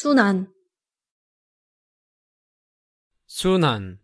순환 순환